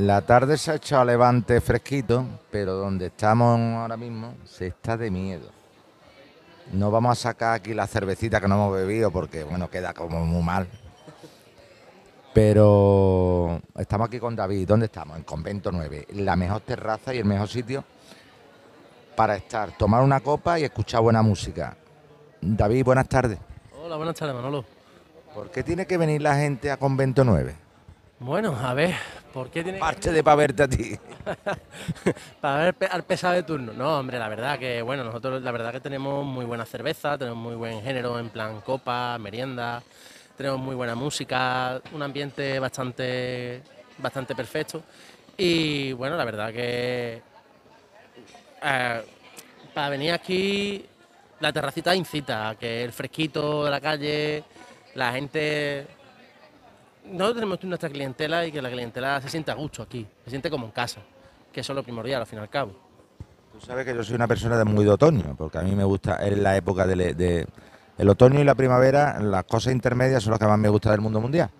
La tarde se ha hecho a levante fresquito, pero donde estamos ahora mismo se está de miedo. No vamos a sacar aquí la cervecita que no hemos bebido porque, bueno, queda como muy mal. Pero estamos aquí con David. ¿Dónde estamos? En Convento 9. La mejor terraza y el mejor sitio para estar, tomar una copa y escuchar buena música. David, buenas tardes. Hola, buenas tardes, Manolo. ¿Por qué tiene que venir la gente a Convento 9? Bueno, a ver, ¿Por tiene Parte de para verte a ti. para ver al pesado de turno. No, hombre, la verdad que, bueno, nosotros la verdad que tenemos muy buena cerveza, tenemos muy buen género en plan copa, merienda, tenemos muy buena música, un ambiente bastante, bastante perfecto. Y bueno, la verdad que eh, para venir aquí la terracita incita, que el fresquito de la calle, la gente nosotros tenemos nuestra clientela y que la clientela se sienta a gusto aquí, se siente como en casa, que eso es lo primordial al fin y al cabo. Tú sabes que yo soy una persona de muy de otoño, porque a mí me gusta, en la época de, otoño y la primavera, las cosas intermedias son las que más me gusta del mundo mundial.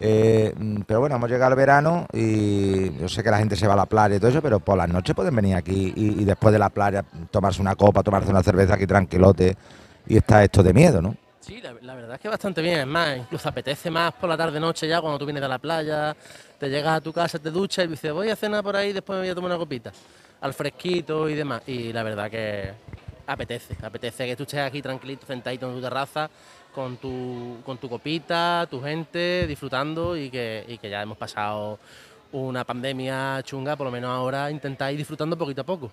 Eh, pero bueno, hemos llegado al verano y yo sé que la gente se va a la playa y todo eso, pero por las noches pueden venir aquí y, y después de la playa tomarse una copa, tomarse una cerveza aquí tranquilote y está esto de miedo, ¿no? Sí, la, verdad es que bastante bien, es más, incluso apetece más por la tarde-noche ya cuando tú vienes de la playa, te llegas a tu casa, te duchas y dices, voy a cenar por ahí, después me voy a tomar una copita, al fresquito y demás. Y la verdad que apetece, apetece que tú estés aquí tranquilito, sentadito en tu terraza, con tu, con tu copita, tu gente, disfrutando y que, y que ya hemos pasado una pandemia chunga, por lo menos ahora intentáis disfrutando poquito a poco.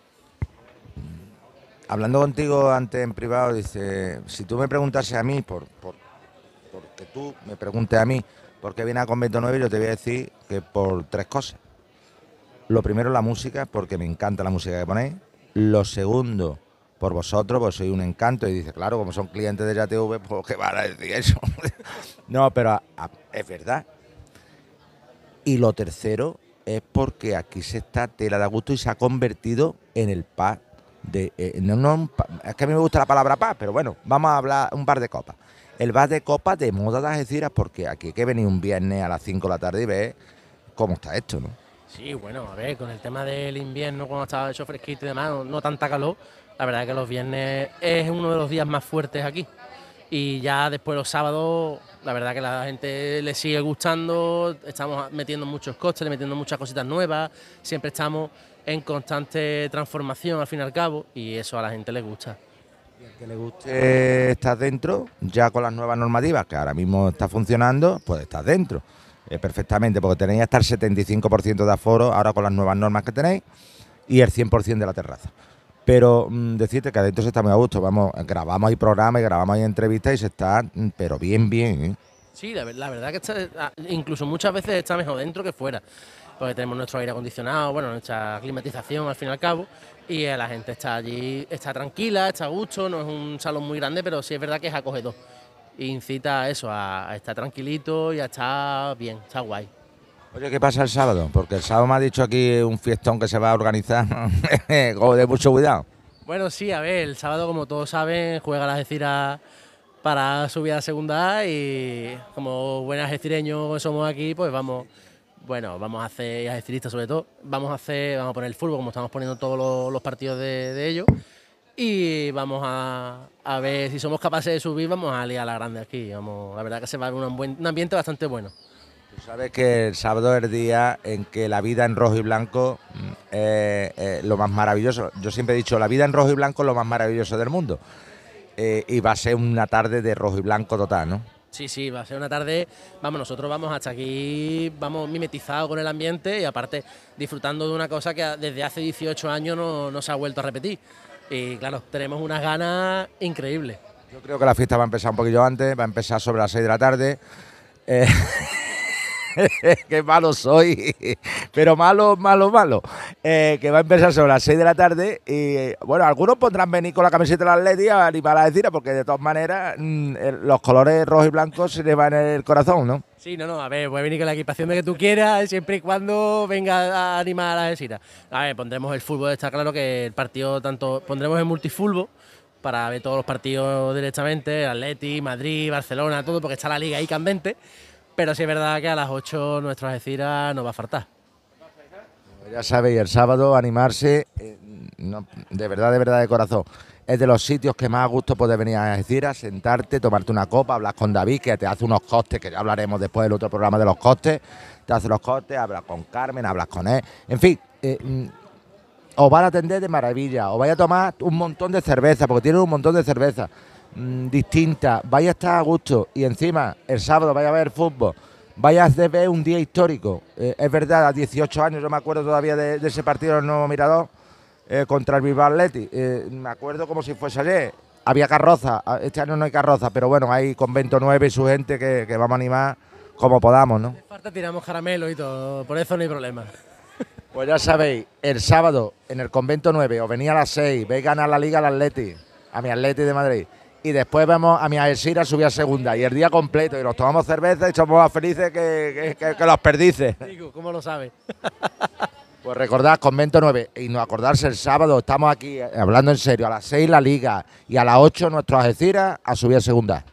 Hablando contigo antes en privado, dice, si tú me preguntase a mí, por, porque tú me preguntes a mí, ¿por qué vienes a Convento 9? Yo te voy a decir que por tres cosas. Lo primero, la música, porque me encanta la música que ponéis. Lo segundo, por vosotros, pues soy un encanto. Y dice, claro, como son clientes de YATV, pues qué van a decir eso. no, pero es verdad. Y lo tercero es porque aquí se está tela de gusto y se ha convertido en el paz de eh, no, es que a mí me gusta la palabra paz, pero bueno, vamos a hablar un par de copas. El bar de copas de moda de Algeciras, porque aquí hay que venir un viernes a las 5 de la tarde y ver cómo está esto, ¿no? Sí, bueno, a ver, con el tema del invierno, cuando estaba hecho fresquito y demás, no, no tanta calor, la verdad es que los viernes es uno de los días más fuertes aquí. Y ya después los sábados, la verdad que la gente le sigue gustando, estamos metiendo muchos coches, metiendo muchas cositas nuevas, siempre estamos en constante transformación al fin y al cabo y eso a la gente le gusta. Y que le guste estás dentro, ya con las nuevas normativas que ahora mismo está funcionando, pues estás dentro eh, perfectamente, porque tenéis hasta el 75% de aforo ahora con las nuevas normas que tenéis y el 100% de la terraza. Pero mm, decirte que adentro se está muy a gusto. Vamos, grabamos ahí programas y grabamos ahí entrevistas y se está, mm, pero bien, bien. ¿eh? Sí, la, verdad que está, ah, incluso muchas veces está mejor dentro que fuera. Porque tenemos nuestro aire acondicionado, bueno, nuestra climatización al fin y al cabo. Y eh, la gente está allí, está tranquila, está a gusto. No es un salón muy grande, pero sí es verdad que es acogedor. incita a eso, a estar tranquilito y a estar bien, está guay. Oye, ¿qué pasa el sábado? Porque el sábado me ha dicho aquí un fiestón que se va a organizar de mucho cuidado. Bueno, sí, a ver, el sábado, como todos saben, juega la Gecira para subir a segunda y como buenos gestireños somos aquí, pues vamos, bueno, vamos a hacer, y gestiristas sobre todo, vamos a hacer, vamos a poner el fútbol como estamos poniendo todos los, partidos de, ellos y vamos a, ver si somos capaces de subir, vamos a liar a la grande aquí, la verdad que se va a ver un, buen, un ambiente bastante bueno. Tú sabes que el sábado es el día en que la vida en rojo y blanco mm, es eh, eh, lo más maravilloso. Yo siempre he dicho, la vida en rojo y blanco es lo más maravilloso del mundo. Eh, y va a ser una tarde de rojo y blanco total, ¿no? Sí, sí, va a ser una tarde, vamos, nosotros vamos hasta aquí, vamos mimetizados con el ambiente y aparte disfrutando de una cosa que desde hace 18 años no, se ha vuelto a repetir. Y claro, tenemos unas ganas increíbles. Yo creo que la fiesta va a empezar un poquillo antes, va a empezar sobre las 6 de la tarde. qué malo soy, pero malo, malo, malo. Eh, que va a empezar sobre las 6 de la tarde y eh, bueno, algunos podrán venir con la camiseta de la Atleti a animar a la decir, porque de todas maneras mm, los colores rojo y blanco se le van en el corazón, ¿no? Sí, no, no, a ver, puedes venir con la equipación de que tú quieras, siempre y cuando venga a animar a la vecina A ver, pondremos el fútbol, está claro que el partido tanto, pondremos el multifútbol para ver todos los partidos directamente, Atleti, Madrid, Barcelona, todo, porque está la liga ahí candente pero sí es verdad que a las 8 nuestro Algeciras nos va a faltar. Pues ya sabéis, el sábado animarse, eh, de verdad, de verdad, de corazón. Es de los sitios que más a gusto puede venir a Algeciras, sentarte, tomarte una copa, hablas con David, que te hace unos costes, que ya hablaremos después del otro programa de los costes. Te hace los costes, hablas con Carmen, hablas con él. En fin, eh, mm, os van a atender de maravilla, os vais a tomar un montón de cerveza, porque tienen un montón de cerveza. Mm, distinta, vaya a estar a gusto y encima el sábado vaya a ver fútbol, vaya a ver un día histórico. Eh, es verdad, a 18 años yo me acuerdo todavía de, ese partido del nuevo Mirador eh, contra el Bilbao Atleti. Eh, me acuerdo como si fuese ayer. Había carroza, ah, este año no hay carroza, pero bueno, hay Convento 9 y su gente que, vamos a animar como podamos, ¿no? De tiramos caramelo y todo, por eso no hay problema. Pues ya sabéis, el sábado en el Convento 9, O venía a las 6, veis ganar la Liga al Atleti, a mi Atleti de Madrid y después vemos a mi a subir a segunda y el día completo y nos tomamos cerveza y somos más felices que, los perdices. ¿cómo lo sabes? pues recordad, convento 9 y no acordarse el sábado, estamos aquí eh, hablando en serio, a las 6 la liga y a las 8 nuestro Algeciras a subir a segunda.